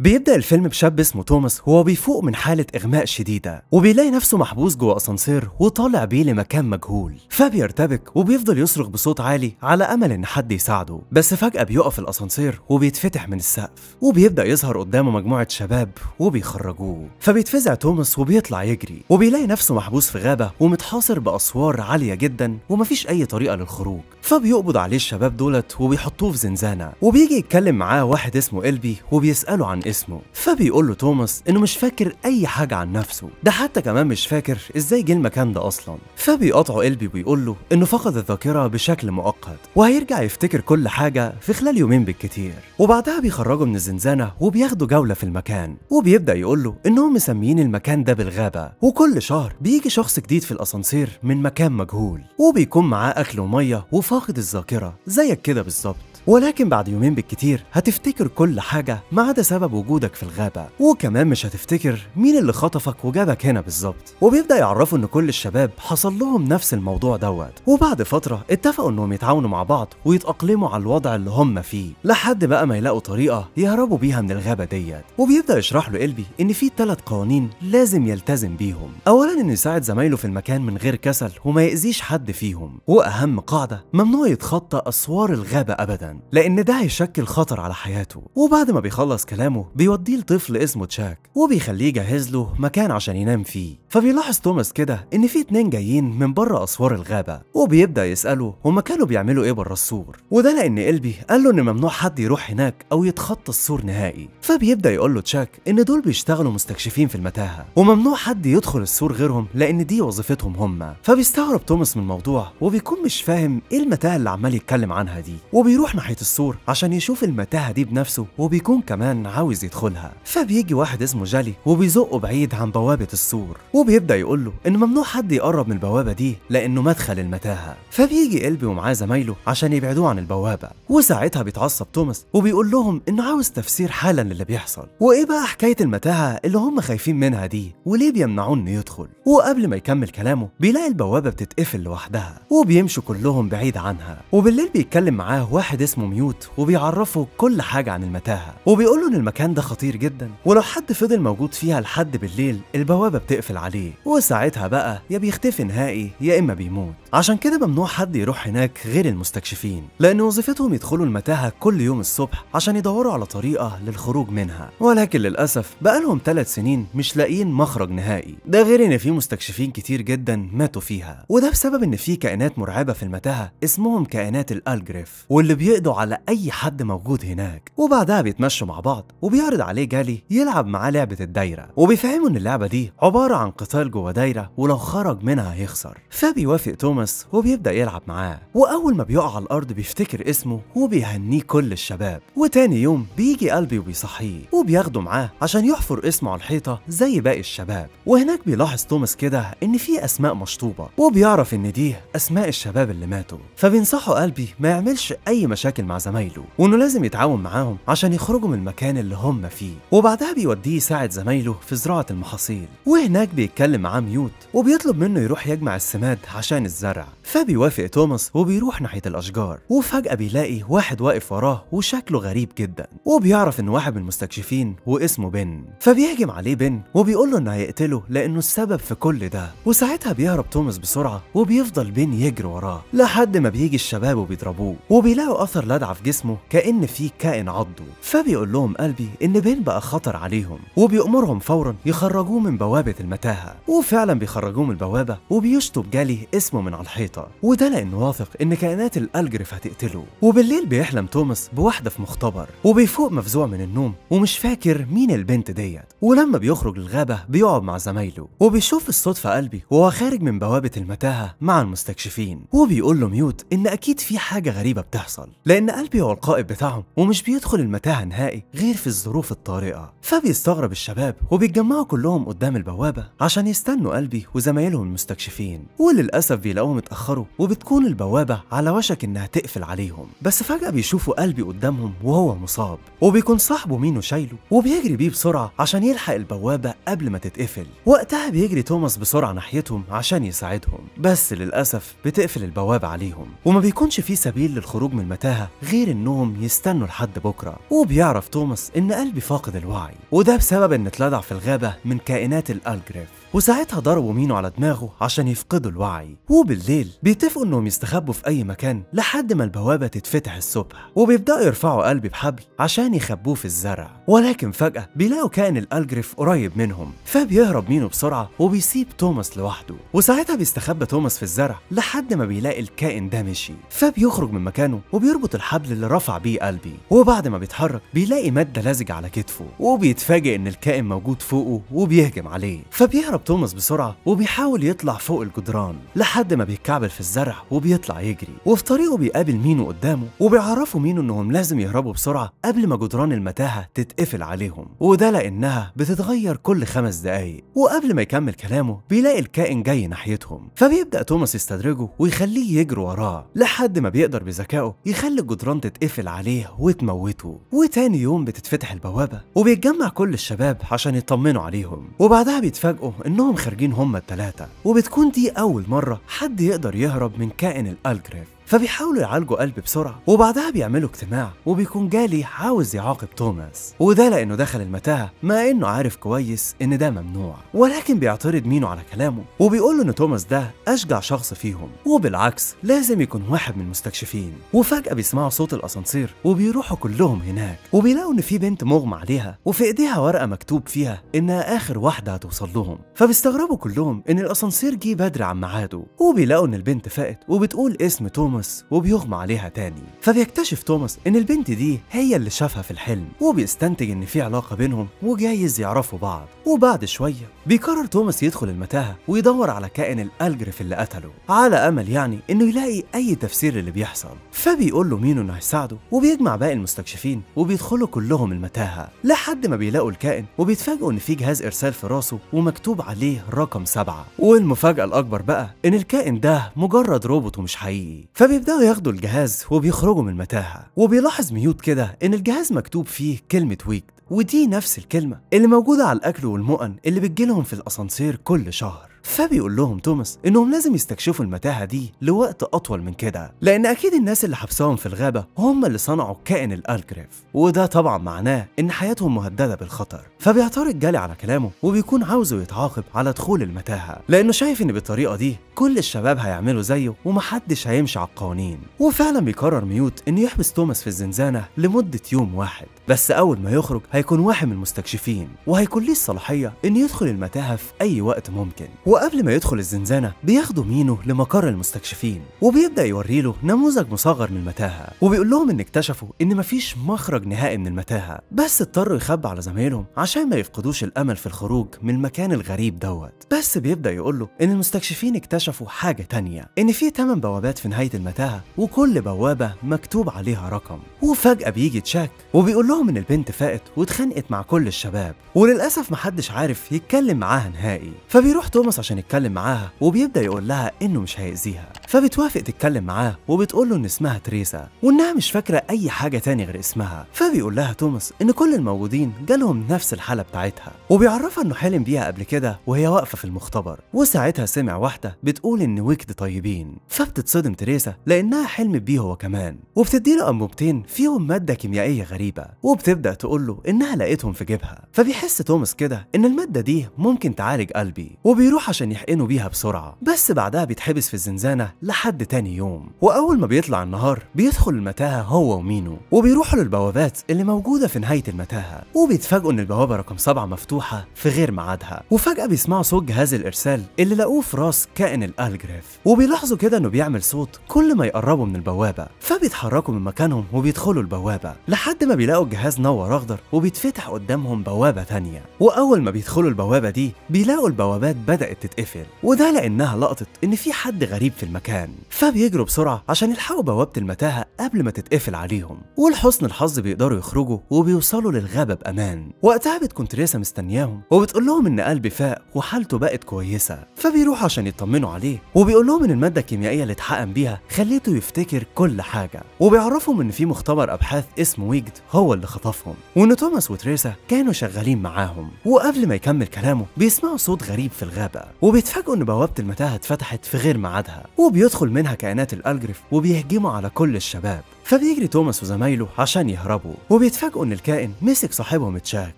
بيبدأ الفيلم بشاب اسمه توماس وهو بيفوق من حالة إغماء شديدة وبيلاقي نفسه محبوس جوه أسانسير وطالع بيه لمكان مجهول فبيرتبك وبيفضل يصرخ بصوت عالي على أمل إن حد يساعده بس فجأة بيقف الأسانسير وبيتفتح من السقف وبيبدأ يظهر قدامه مجموعة شباب وبيخرجوه فبيتفزع توماس وبيطلع يجري وبيلاقي نفسه محبوس في غابة ومتحاصر بأسوار عالية جدا ومفيش أي طريقة للخروج فبيقبض عليه الشباب دولت وبيحطوه في زنزانه وبيجي يتكلم معاه واحد اسمه إلبي وبيساله عن اسمه فبيقول له توماس انه مش فاكر اي حاجه عن نفسه ده حتى كمان مش فاكر ازاي جه المكان ده اصلا فبيقاطعه إلبي وبيقول له انه فقد الذاكره بشكل مؤقت وهيرجع يفتكر كل حاجه في خلال يومين بالكتير وبعدها بيخرجه من الزنزانه وبياخدوا جوله في المكان وبيبدا يقول له انهم مسميين المكان ده بالغابه وكل شهر بيجي شخص جديد في الاسانسير من مكان مجهول وبيكون معاه اكل وميه وفقط فاقد الذاكرة زيك كده بالظبط ولكن بعد يومين بالكتير هتفتكر كل حاجة ما عدا سبب وجودك في الغابة وكمان مش هتفتكر مين اللي خطفك وجابك هنا بالظبط وبيبدأ يعرفوا إن كل الشباب حصل لهم نفس الموضوع دوت وبعد فترة اتفقوا إنهم يتعاونوا مع بعض ويتأقلموا على الوضع اللي هم فيه لحد بقى ما يلاقوا طريقة يهربوا بيها من الغابة ديت وبيبدأ يشرح له قلبي إن في ثلاث قوانين لازم يلتزم بيهم أولا إنه يساعد زمايله في المكان من غير كسل وما يأذيش حد فيهم وأهم قاعدة ممنوع يتخطى أسوار الغابة أبدا لأن ده هيشكل خطر على حياته وبعد ما بيخلص كلامه بيوديه لطفل اسمه تشاك وبيخليه يجهز له مكان عشان ينام فيه فبيلاحظ توماس كده إن في اتنين جايين من بره أسوار الغابة وبيبدأ يسأله هما كانوا بيعملوا إيه بره السور وده لأن قلبي قال له إن ممنوع حد يروح هناك أو يتخطى السور نهائي فبيبدأ يقول له تشاك إن دول بيشتغلوا مستكشفين في المتاهة وممنوع حد يدخل السور غيرهم لأن دي وظيفتهم هما فبيستغرب توماس من الموضوع وبيكون مش فاهم إيه المتاهة اللي عمال يتكلم عنها دي وبيروح ناحية السور عشان يشوف المتاهة دي بنفسه وبيكون كمان عاوز يدخلها فبيجي واحد اسمه جالي وبيزقه بعيد عن بوابة السور وبيبدأ يقول له إن ممنوع حد يقرب من البوابة دي لأنه مدخل المتاهة فبيجي قلبي ومعاه زمايله عشان يبعدوه عن البوابة وساعتها بيتعصب توماس وبيقول لهم إنه عاوز تفسير حالا للي بيحصل وإيه بقى حكاية المتاهة اللي هم خايفين منها دي وليه بيمنعوه إنه يدخل وقبل ما يكمل كلامه بيلاقي البوابة بتتقفل لوحدها وبيمشوا كلهم بعيد عنها وبالليل بيتكلم معاه واحد اسمه ميوت وبيعرفه كل حاجة عن المتاهة وبيقوله إن المكان ده خطير جدا ولو حد فضل موجود فيها لحد بالليل البوابة بتقفل عليه وساعتها بقى يا بيختفي نهائي يا إما بيموت عشان كده ممنوع حد يروح هناك غير المستكشفين لأن وظيفتهم يدخلوا المتاهة كل يوم الصبح عشان يدوروا على طريقة للخروج منها ولكن للأسف بقالهم ثلاث سنين مش لاقيين مخرج نهائي ده غير إن في مستكشفين كتير جدا ماتوا فيها وده بسبب إن في كائنات مرعبة في المتاهة اسمهم كائنات الألجريف واللي بيقضوا على أي حد موجود هناك وبعدها بيتمشوا مع بعض وبيعرض عليه جالي يلعب معاه لعبة الدايرة وبيفهموا إن اللعبة دي عبارة عن قتال جوه دايرة ولو خرج منها هيخسر فبيوافق توماس توماس وبيبدأ يلعب معاه وأول ما بيقع على الأرض بيفتكر اسمه وبيهنيه كل الشباب وتاني يوم بيجي قلبي وبيصحيه وبياخده معاه عشان يحفر اسمه على الحيطة زي باقي الشباب وهناك بيلاحظ توماس كده إن في أسماء مشطوبة وبيعرف إن دي أسماء الشباب اللي ماتوا فبينصحه قلبي ما يعملش أي مشاكل مع زمايله وإنه لازم يتعاون معاهم عشان يخرجوا من المكان اللي هم فيه وبعدها بيوديه يساعد زمايله في زراعة المحاصيل وهناك بيتكلم معاه ميوت وبيطلب منه يروح يجمع السماد عشان الزرع তারা فبيوافق توماس وبيروح ناحية الأشجار وفجأة بيلاقي واحد واقف وراه وشكله غريب جدا وبيعرف إن واحد من المستكشفين واسمه بن فبيهجم عليه بن وبيقول له إنه هيقتله لأنه السبب في كل ده وساعتها بيهرب توماس بسرعة وبيفضل بن يجري وراه لحد ما بيجي الشباب وبيضربوه وبيلاقوا أثر لدع في جسمه كأن في كائن عضه فبيقول لهم قلبي إن بن بقى خطر عليهم وبيأمرهم فورا يخرجوه من بوابة المتاهة وفعلا بيخرجوه من البوابة وبيشطب جالي اسمه من على الحيطة وده لأنه واثق إن كائنات الألجرف هتقتله وبالليل بيحلم توماس بواحدة في مختبر وبيفوق مفزوع من النوم ومش فاكر مين البنت ديت ولما بيخرج للغابة بيقعد مع زمايله وبيشوف الصدفة قلبي وهو خارج من بوابة المتاهة مع المستكشفين وبيقول له ميوت إن أكيد في حاجة غريبة بتحصل لأن قلبي هو القائد بتاعهم ومش بيدخل المتاهة نهائي غير في الظروف الطارئة فبيستغرب الشباب وبيتجمعوا كلهم قدام البوابة عشان يستنوا قلبي وزمايلهم المستكشفين وللأسف بيلاقوهم اتأخروا بيتأخروا وبتكون البوابة على وشك إنها تقفل عليهم بس فجأة بيشوفوا قلبي قدامهم وهو مصاب وبيكون صاحبه مينو شايله وبيجري بيه بسرعة عشان يلحق البوابة قبل ما تتقفل وقتها بيجري توماس بسرعة ناحيتهم عشان يساعدهم بس للأسف بتقفل البوابة عليهم وما بيكونش في سبيل للخروج من المتاهة غير إنهم يستنوا لحد بكرة وبيعرف توماس إن قلبي فاقد الوعي وده بسبب إن اتلدع في الغابة من كائنات الألجريف وساعتها ضربوا مينو على دماغه عشان يفقدوا الوعي وبالليل بيتفقوا انهم يستخبوا في اي مكان لحد ما البوابه تتفتح الصبح وبيبداوا يرفعوا قلبي بحبل عشان يخبوه في الزرع ولكن فجاه بيلاقوا كائن الالجريف قريب منهم فبيهرب مينو بسرعه وبيسيب توماس لوحده وساعتها بيستخبى توماس في الزرع لحد ما بيلاقي الكائن ده مشي فبيخرج من مكانه وبيربط الحبل اللي رفع بيه قلبي وبعد ما بيتحرك بيلاقي ماده لزجه على كتفه وبيتفاجئ ان الكائن موجود فوقه وبيهجم عليه فبيهرب بيهرب توماس بسرعة وبيحاول يطلع فوق الجدران لحد ما بيتكعبل في الزرع وبيطلع يجري وفي طريقه بيقابل مينو قدامه وبيعرفوا مينو انهم لازم يهربوا بسرعة قبل ما جدران المتاهة تتقفل عليهم وده لأنها بتتغير كل خمس دقايق وقبل ما يكمل كلامه بيلاقي الكائن جاي ناحيتهم فبيبدأ توماس يستدرجه ويخليه يجري وراه لحد ما بيقدر بذكائه يخلي الجدران تتقفل عليه وتموته وتاني يوم بتتفتح البوابة وبيتجمع كل الشباب عشان يطمنوا عليهم وبعدها بيتفاجئوا إنهم خارجين هما التلاتة وبتكون دي أول مرة حد يقدر يهرب من كائن الألجريف فبيحاولوا يعالجوا قلبي بسرعه وبعدها بيعملوا اجتماع وبيكون جالي عاوز يعاقب توماس وده لانه دخل المتاهه مع انه عارف كويس ان ده ممنوع ولكن بيعترض مينو على كلامه وبيقول له ان توماس ده اشجع شخص فيهم وبالعكس لازم يكون واحد من المستكشفين وفجاه بيسمعوا صوت الاسانسير وبيروحوا كلهم هناك وبيلاقوا ان في بنت مغمى عليها وفي ايديها ورقه مكتوب فيها انها اخر واحده هتوصل لهم فبيستغربوا كلهم ان الاسانسير جه بدري عن ميعاده وبيلاقوا ان البنت فاقت وبتقول اسم توماس توماس وبيغمى عليها تاني فبيكتشف توماس ان البنت دي هي اللي شافها في الحلم وبيستنتج ان في علاقه بينهم وجايز يعرفوا بعض وبعد شويه بيقرر توماس يدخل المتاهة ويدور على كائن الألجرف اللي قتله على أمل يعني إنه يلاقي أي تفسير اللي بيحصل فبيقول له مين إنه هيساعده وبيجمع باقي المستكشفين وبيدخلوا كلهم المتاهة لحد ما بيلاقوا الكائن وبيتفاجئوا إن في جهاز إرسال في راسه ومكتوب عليه رقم سبعة والمفاجأة الأكبر بقى إن الكائن ده مجرد روبوت ومش حقيقي فبيبدأوا ياخدوا الجهاز وبيخرجوا من المتاهة وبيلاحظ ميوت كده إن الجهاز مكتوب فيه كلمة ويكد ودي نفس الكلمة اللي موجودة على الأكل والمؤن اللي بتجيلهم معاهم في الاسانسير كل شهر فبيقول لهم توماس انهم لازم يستكشفوا المتاهه دي لوقت اطول من كده لان اكيد الناس اللي حبسوهم في الغابه هم اللي صنعوا كائن الالجريف وده طبعا معناه ان حياتهم مهدده بالخطر فبيعترض جالي على كلامه وبيكون عاوزه يتعاقب على دخول المتاهه لانه شايف ان بالطريقه دي كل الشباب هيعملوا زيه ومحدش هيمشي على القوانين وفعلا بيقرر ميوت انه يحبس توماس في الزنزانه لمده يوم واحد بس أول ما يخرج هيكون واحد من المستكشفين وهيكون ليه الصلاحية إن يدخل المتاهة في أي وقت ممكن وقبل ما يدخل الزنزانة بياخدوا مينو لمقر المستكشفين وبيبدأ يوريله نموذج مصغر من المتاهة وبيقول لهم إن اكتشفوا إن مفيش مخرج نهائي من المتاهة بس اضطروا يخبوا على زمايلهم عشان ما يفقدوش الأمل في الخروج من المكان الغريب دوت بس بيبدأ يقول له إن المستكشفين اكتشفوا حاجة تانية إن في 8 بوابات في نهاية المتاهة وكل بوابة مكتوب عليها رقم وفجأة بيجي تشاك وبيقول كلهم ان البنت فاقت واتخانقت مع كل الشباب وللاسف محدش عارف يتكلم معاها نهائي فبيروح توماس عشان يتكلم معاها وبيبدا يقول لها انه مش هيأذيها فبتوافق تتكلم معاه وبتقول له ان اسمها تريسا وانها مش فاكره اي حاجه تاني غير اسمها فبيقول لها توماس ان كل الموجودين جالهم نفس الحاله بتاعتها وبيعرفها انه حلم بيها قبل كده وهي واقفه في المختبر وساعتها سمع واحده بتقول ان ويكد طيبين فبتتصدم تريسا لانها حلم بيه هو كمان وبتدي له انبوبتين فيهم ماده كيميائيه غريبه وبتبدا تقول له انها لقيتهم في جيبها فبيحس توماس كده ان الماده دي ممكن تعالج قلبي وبيروح عشان يحقنه بيها بسرعه بس بعدها بيتحبس في الزنزانه لحد تاني يوم وأول ما بيطلع النهار بيدخل المتاهة هو ومينو وبيروحوا للبوابات اللي موجودة في نهاية المتاهة وبيتفاجئوا إن البوابة رقم سبعة مفتوحة في غير ميعادها وفجأة بيسمعوا صوت جهاز الإرسال اللي لقوه في راس كائن الألجريف وبيلاحظوا كده إنه بيعمل صوت كل ما يقربوا من البوابة فبيتحركوا من مكانهم وبيدخلوا البوابة لحد ما بيلاقوا الجهاز نور أخضر وبيتفتح قدامهم بوابة تانية وأول ما بيدخلوا البوابة دي بيلاقوا البوابات بدأت تتقفل وده لأنها لقطت إن في حد غريب في المكان المكان فبيجروا بسرعة عشان يلحقوا بوابة المتاهة قبل ما تتقفل عليهم ولحسن الحظ بيقدروا يخرجوا وبيوصلوا للغابة بأمان وقتها بتكون تريسا مستنياهم وبتقول لهم إن قلبي فاق وحالته بقت كويسة فبيروحوا عشان يطمنوا عليه وبيقول لهم إن المادة الكيميائية اللي اتحقن بيها خليته يفتكر كل حاجة وبيعرفهم إن في مختبر أبحاث اسمه ويجد هو اللي خطفهم وإن توماس وتريسا كانوا شغالين معاهم وقبل ما يكمل كلامه بيسمعوا صوت غريب في الغابة وبيتفاجئوا إن بوابة المتاهة اتفتحت في غير ميعادها وبي بيدخل منها كائنات الألجريف وبيهجموا على كل الشباب فبيجري توماس وزمايله عشان يهربوا وبيتفاجئوا ان الكائن مسك صاحبهم تشاك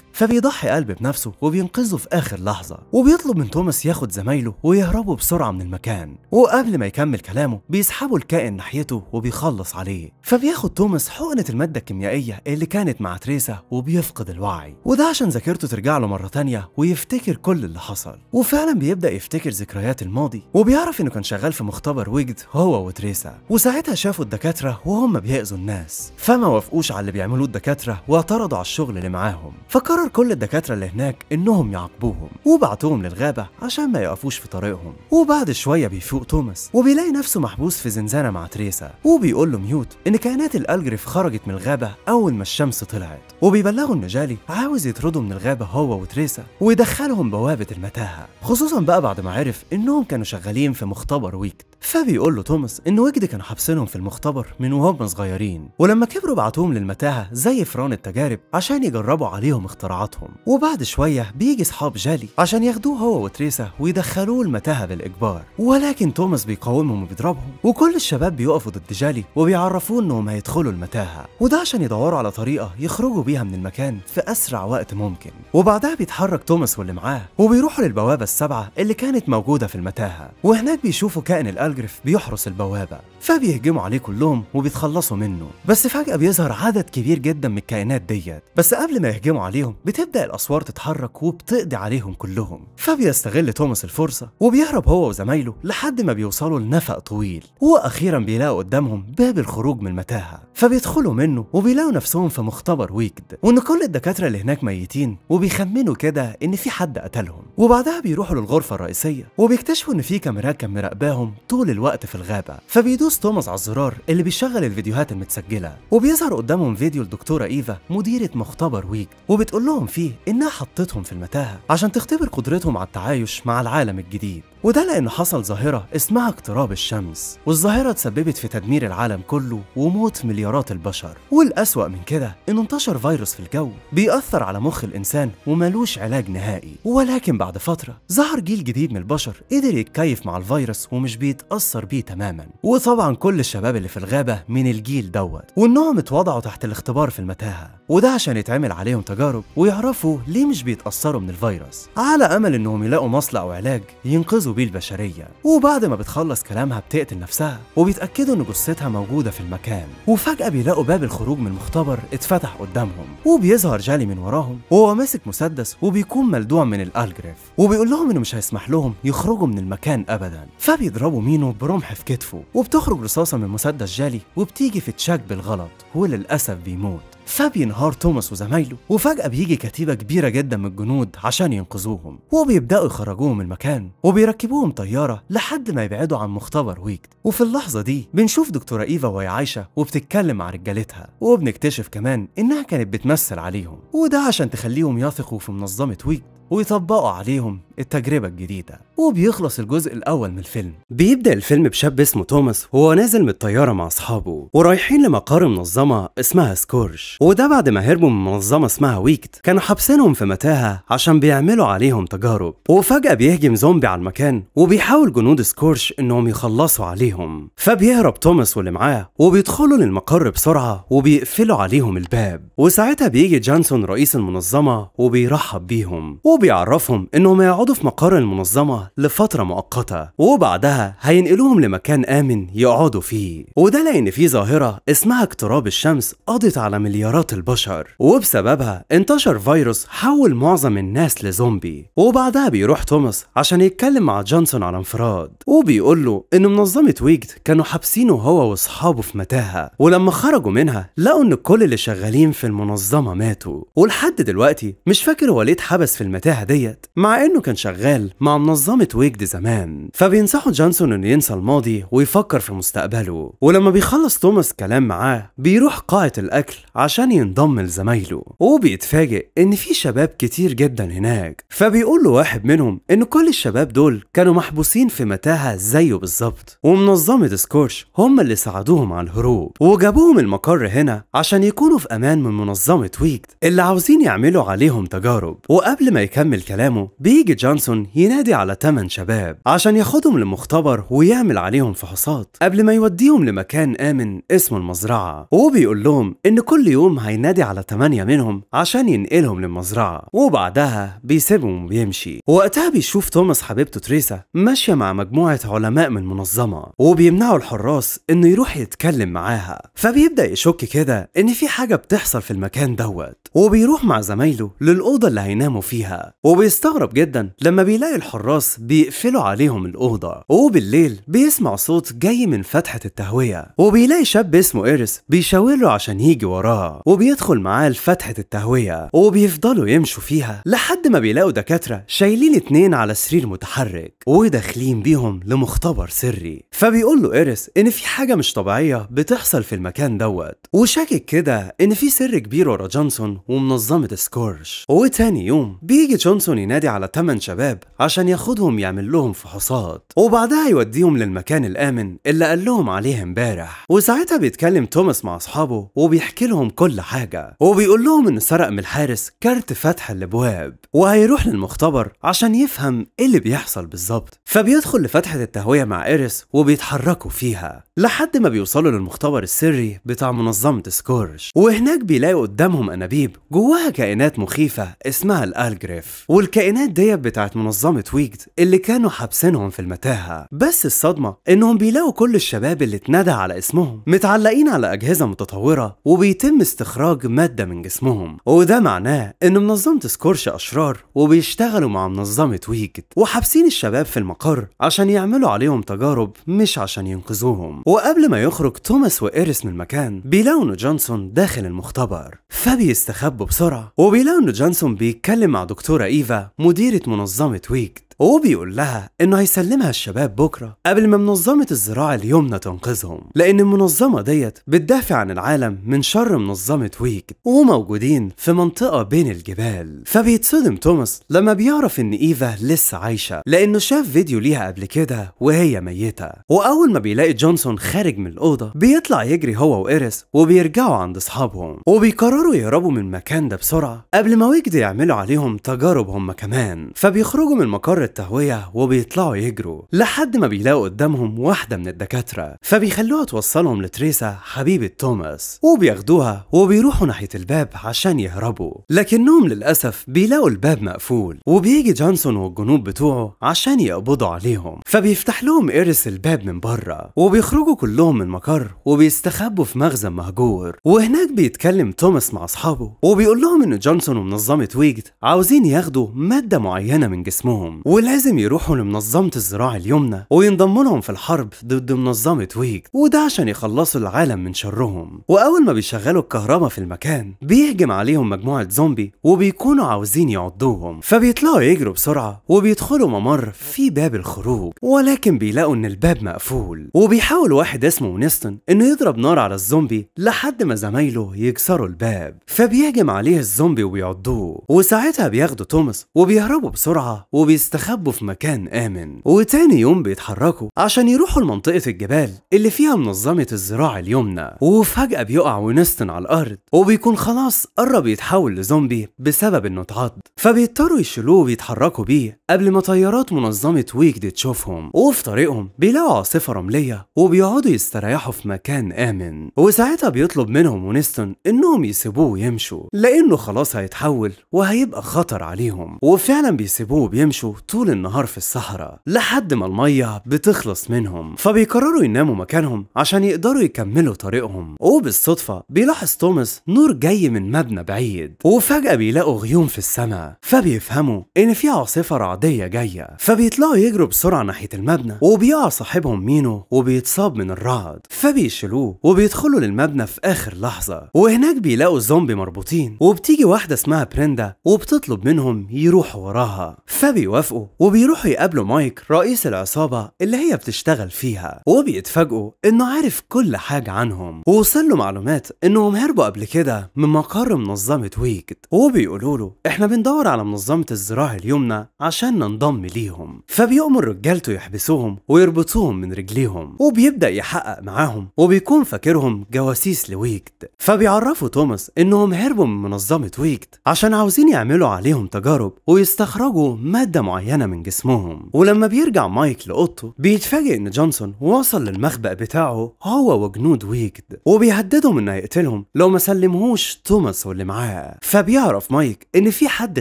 فبيضحي قلب بنفسه وبينقذه في اخر لحظه وبيطلب من توماس ياخد زمايله ويهربوا بسرعه من المكان وقبل ما يكمل كلامه بيسحبوا الكائن ناحيته وبيخلص عليه فبياخد توماس حقنه الماده الكيميائيه اللي كانت مع تريسا وبيفقد الوعي وده عشان ذاكرته ترجع له مره ثانيه ويفتكر كل اللي حصل وفعلا بيبدا يفتكر ذكريات الماضي وبيعرف انه كان شغال في مختبر ويجد هو وتريسا وساعتها شافوا الدكاتره وهم بي بيأذوا الناس فما وافقوش على اللي بيعملوه الدكاترة واعترضوا على الشغل اللي معاهم فقرر كل الدكاترة اللي هناك إنهم يعاقبوهم وبعتوهم للغابة عشان ما يقفوش في طريقهم وبعد شوية بيفوق توماس وبيلاقي نفسه محبوس في زنزانة مع تريسا وبيقول له ميوت إن كائنات الألجريف خرجت من الغابة أول ما الشمس طلعت وبيبلغوا إن جالي عاوز يطرده من الغابة هو وتريسا ويدخلهم بوابة المتاهة خصوصا بقى بعد ما عرف إنهم كانوا شغالين في مختبر ويكت فبيقول له توماس إن وجدي كان حابسينهم في المختبر من وهم صغيرين ولما كبروا بعتوهم للمتاهة زي فران التجارب عشان يجربوا عليهم اختراعاتهم وبعد شوية بيجي أصحاب جالي عشان ياخدوه هو وتريسا ويدخلوه المتاهة بالإجبار ولكن توماس بيقاومهم وبيضربهم وكل الشباب بيقفوا ضد جالي وبيعرفوه إنهم هيدخلوا المتاهة وده عشان يدوروا على طريقة يخرجوا بيها من المكان في أسرع وقت ممكن وبعدها بيتحرك توماس واللي معاه وبيروحوا للبوابة السبعة اللي كانت موجودة في المتاهة وهناك بيشوفوا كائن الألف سالجريف بيحرس البوابة فبيهجموا عليه كلهم وبيتخلصوا منه بس فجأة بيظهر عدد كبير جدا من الكائنات ديت بس قبل ما يهجموا عليهم بتبدأ الأسوار تتحرك وبتقضي عليهم كلهم فبيستغل توماس الفرصة وبيهرب هو وزمايله لحد ما بيوصلوا لنفق طويل وأخيرا بيلاقوا قدامهم باب الخروج من المتاهة فبيدخلوا منه وبيلاقوا نفسهم في مختبر ويكد وإن كل الدكاترة اللي هناك ميتين وبيخمنوا كده إن في حد قتلهم وبعدها بيروحوا للغرفة الرئيسية وبيكتشفوا إن في كاميرات كان مراقباهم طول الوقت في الغابة فبيدوس باصص توماس على الزرار اللي بيشغل الفيديوهات المتسجله وبيظهر قدامهم فيديو الدكتوره ايفا مديره مختبر ويج وبتقول لهم فيه انها حطتهم في المتاهه عشان تختبر قدرتهم على التعايش مع العالم الجديد وده لأن حصل ظاهرة اسمها اقتراب الشمس والظاهرة اتسببت في تدمير العالم كله وموت مليارات البشر والأسوأ من كده إنه انتشر فيروس في الجو بيأثر على مخ الإنسان وملوش علاج نهائي ولكن بعد فترة ظهر جيل جديد من البشر قدر يتكيف مع الفيروس ومش بيتأثر بيه تماما وطبعا كل الشباب اللي في الغابة من الجيل دوت وإنهم اتوضعوا تحت الاختبار في المتاهة وده عشان يتعمل عليهم تجارب ويعرفوا ليه مش بيتأثروا من الفيروس على أمل إنهم يلاقوا مصل أو علاج ينقذوا بيه البشرية وبعد ما بتخلص كلامها بتقتل نفسها وبيتأكدوا إن جثتها موجودة في المكان وفجأة بيلاقوا باب الخروج من المختبر اتفتح قدامهم وبيظهر جالي من وراهم وهو ماسك مسدس وبيكون ملدوع من الألجريف وبيقول لهم إنه مش هيسمح لهم يخرجوا من المكان أبدا فبيضربوا مينو برمح في كتفه وبتخرج رصاصة من مسدس جالي وبتيجي في تشاك بالغلط وللأسف بيموت فبينهار توماس وزمايله وفجأة بيجي كتيبة كبيرة جدا من الجنود عشان ينقذوهم وبيبدأوا يخرجوهم من المكان وبيركبوهم طيارة لحد ما يبعدوا عن مختبر ويجد وفي اللحظة دي بنشوف دكتورة إيفا وهي عايشة وبتتكلم مع رجالتها وبنكتشف كمان إنها كانت بتمثل عليهم وده عشان تخليهم يثقوا في منظمة ويجد ويطبقوا عليهم التجربة الجديدة وبيخلص الجزء الأول من الفيلم بيبدأ الفيلم بشاب اسمه توماس وهو نازل من الطيارة مع أصحابه ورايحين لمقر منظمة اسمها سكورش وده بعد ما هربوا من منظمة اسمها ويكت كانوا حابسينهم في متاهة عشان بيعملوا عليهم تجارب وفجأة بيهجم زومبي على المكان وبيحاول جنود سكورش إنهم يخلصوا عليهم فبيهرب توماس واللي معاه وبيدخلوا للمقر بسرعة وبيقفلوا عليهم الباب وساعتها بيجي جانسون رئيس المنظمة وبيرحب بيهم وبيعرفهم إنهم يقعدوا هيقعدوا في مقر المنظمة لفترة مؤقتة وبعدها هينقلوهم لمكان آمن يقعدوا فيه وده لأن في ظاهرة اسمها اقتراب الشمس قضت على مليارات البشر وبسببها انتشر فيروس حول معظم الناس لزومبي وبعدها بيروح توماس عشان يتكلم مع جونسون على انفراد وبيقول له إن منظمة ويجد كانوا حابسينه هو وأصحابه في متاهة ولما خرجوا منها لقوا إن كل اللي شغالين في المنظمة ماتوا ولحد دلوقتي مش فاكر هو ليه اتحبس في المتاهة ديت مع إنه كان كان شغال مع منظمة ويجد زمان فبينصحوا جانسون انه ينسى الماضي ويفكر في مستقبله ولما بيخلص توماس كلام معاه بيروح قاعة الأكل عشان ينضم لزمايله وبيتفاجئ ان في شباب كتير جدا هناك فبيقول له واحد منهم ان كل الشباب دول كانوا محبوسين في متاهة زيه بالظبط ومنظمة سكورش هم اللي ساعدوهم على الهروب وجابوهم المقر هنا عشان يكونوا في امان من منظمة ويجد اللي عاوزين يعملوا عليهم تجارب وقبل ما يكمل كلامه بيجي جانسون ينادي على ثمان شباب عشان ياخدهم لمختبر ويعمل عليهم فحوصات قبل ما يوديهم لمكان آمن اسمه المزرعة وهو بيقول لهم إن كل يوم هينادي على ثمانية منهم عشان ينقلهم للمزرعة وبعدها بيسيبهم وبيمشي وقتها بيشوف توماس حبيبته تريسا ماشية مع مجموعة علماء من منظمة وبيمنعوا الحراس إنه يروح يتكلم معاها فبيبدأ يشك كده إن في حاجة بتحصل في المكان دوت وبيروح مع زمايله للأوضة اللي هيناموا فيها وبيستغرب جدا لما بيلاقي الحراس بيقفلوا عليهم الأوضة وبالليل بيسمع صوت جاي من فتحة التهوية وبيلاقي شاب اسمه إيرس بيشاور عشان يجي وراه وبيدخل معاه لفتحة التهوية وبيفضلوا يمشوا فيها لحد ما بيلاقوا دكاترة شايلين اتنين على سرير متحرك وداخلين بيهم لمختبر سري فبيقول له إيرس إن في حاجة مش طبيعية بتحصل في المكان دوت وشاكك كده إن في سر كبير ورا جونسون ومنظمة سكورش وتاني يوم بيجي جونسون ينادي على تمن شباب عشان ياخدهم يعمل لهم فحوصات وبعدها يوديهم للمكان الآمن اللي قال لهم عليه امبارح وساعتها بيتكلم توماس مع أصحابه وبيحكي لهم كل حاجة وبيقول لهم إن سرق من الحارس كارت فتح الأبواب وهيروح للمختبر عشان يفهم إيه اللي بيحصل بالظبط فبيدخل لفتحة التهوية مع إيريس وبيتحركوا فيها لحد ما بيوصلوا للمختبر السري بتاع منظمة سكورش وهناك بيلاقوا قدامهم أنابيب جواها كائنات مخيفة اسمها الألجريف والكائنات ديت بتاعت منظمة ويجد اللي كانوا حابسينهم في المتاهة بس الصدمة إنهم بيلاقوا كل الشباب اللي اتندى على اسمهم متعلقين على أجهزة متطورة وبيتم استخراج مادة من جسمهم وده معناه إن منظمة سكورش أشرار وبيشتغلوا مع منظمة ويجد وحابسين الشباب في المقر عشان يعملوا عليهم تجارب مش عشان ينقذوهم وقبل ما يخرج توماس وإيريس من المكان بيلاقوا جونسون داخل المختبر فبيستخبوا بسرعة وبيلاقوا جونسون بيتكلم مع دكتورة إيفا مديرة منظمة ويكت وبيقول لها انه هيسلمها الشباب بكره قبل ما منظمه الزراعه اليمنى تنقذهم لان المنظمه ديت بتدافع عن العالم من شر منظمه ويك وموجودين في منطقه بين الجبال فبيتصدم توماس لما بيعرف ان ايفا لسه عايشه لانه شاف فيديو ليها قبل كده وهي ميته واول ما بيلاقي جونسون خارج من الاوضه بيطلع يجري هو وإيريس وبيرجعوا عند اصحابهم وبيقرروا يهربوا من المكان ده بسرعه قبل ما ويجد يعملوا عليهم تجارب هم كمان فبيخرجوا من مقر التهوية وبيطلعوا يجروا لحد ما بيلاقوا قدامهم واحدة من الدكاترة فبيخلوها توصلهم لتريسا حبيبة توماس وبياخدوها وبيروحوا ناحية الباب عشان يهربوا لكنهم للأسف بيلاقوا الباب مقفول وبيجي جانسون والجنوب بتوعه عشان يقبضوا عليهم فبيفتح لهم إيرس الباب من بره وبيخرجوا كلهم من مقر وبيستخبوا في مخزن مهجور وهناك بيتكلم توماس مع أصحابه وبيقول لهم إن جانسون ومنظمة ويجد عاوزين ياخدوا مادة معينة من جسمهم ولازم يروحوا لمنظمة الزراعة اليمنى وينضموا لهم في الحرب ضد منظمة ويج وده عشان يخلصوا العالم من شرهم وأول ما بيشغلوا الكهرباء في المكان بيهجم عليهم مجموعة زومبي وبيكونوا عاوزين يعضوهم فبيطلعوا يجروا بسرعة وبيدخلوا ممر في باب الخروج ولكن بيلاقوا إن الباب مقفول وبيحاول واحد اسمه نيستون إنه يضرب نار على الزومبي لحد ما زمايله يكسروا الباب فبيهجم عليه الزومبي وبيعضوه وساعتها بياخدوا توماس وبيهربوا بسرعة وبيستخدموا يستخبوا في مكان آمن وتاني يوم بيتحركوا عشان يروحوا لمنطقة الجبال اللي فيها منظمة الزراعة اليمنى وفجأة بيقع وينستون على الأرض وبيكون خلاص قرب يتحول لزومبي بسبب إنه اتعض فبيضطروا يشيلوه ويتحركوا بيه قبل ما طيارات منظمة ويكد تشوفهم وفي طريقهم بيلاقوا عاصفة رملية وبيقعدوا يستريحوا في مكان آمن وساعتها بيطلب منهم وينستون إنهم يسيبوه ويمشوا لأنه خلاص هيتحول وهيبقى خطر عليهم وفعلا بيسيبوه وبيمشوا طول النهار في الصحراء لحد ما المية بتخلص منهم فبيقرروا يناموا مكانهم عشان يقدروا يكملوا طريقهم وبالصدفة بيلاحظ توماس نور جاي من مبنى بعيد وفجأة بيلاقوا غيوم في السماء فبيفهموا إن في عاصفة رعدية جاية فبيطلعوا يجروا بسرعة ناحية المبنى وبيقع صاحبهم مينو وبيتصاب من الرعد فبيشيلوه وبيدخلوا للمبنى في آخر لحظة وهناك بيلاقوا زومبي مربوطين وبتيجي واحدة اسمها بريندا وبتطلب منهم يروحوا وراها فبيوافقوا وبيروحوا يقابلوا مايك رئيس العصابة اللي هي بتشتغل فيها وبيتفاجئوا إنه عارف كل حاجة عنهم ووصل له معلومات إنهم هربوا قبل كده من مقر منظمة ويجد وبيقولوا له إحنا بندور على منظمة الزراعة اليمنى عشان ننضم ليهم فبيأمر رجالته يحبسوهم ويربطوهم من رجليهم وبيبدأ يحقق معاهم وبيكون فاكرهم جواسيس لويجد فبيعرفوا توماس إنهم هربوا من منظمة ويجد عشان عاوزين يعملوا عليهم تجارب ويستخرجوا مادة معينة معينة من جسمهم ولما بيرجع مايك لأوضته بيتفاجئ إن جونسون وصل للمخبأ بتاعه هو وجنود ويكد وبيهددهم إنه يقتلهم لو ما سلمهوش توماس واللي معاه فبيعرف مايك إن في حد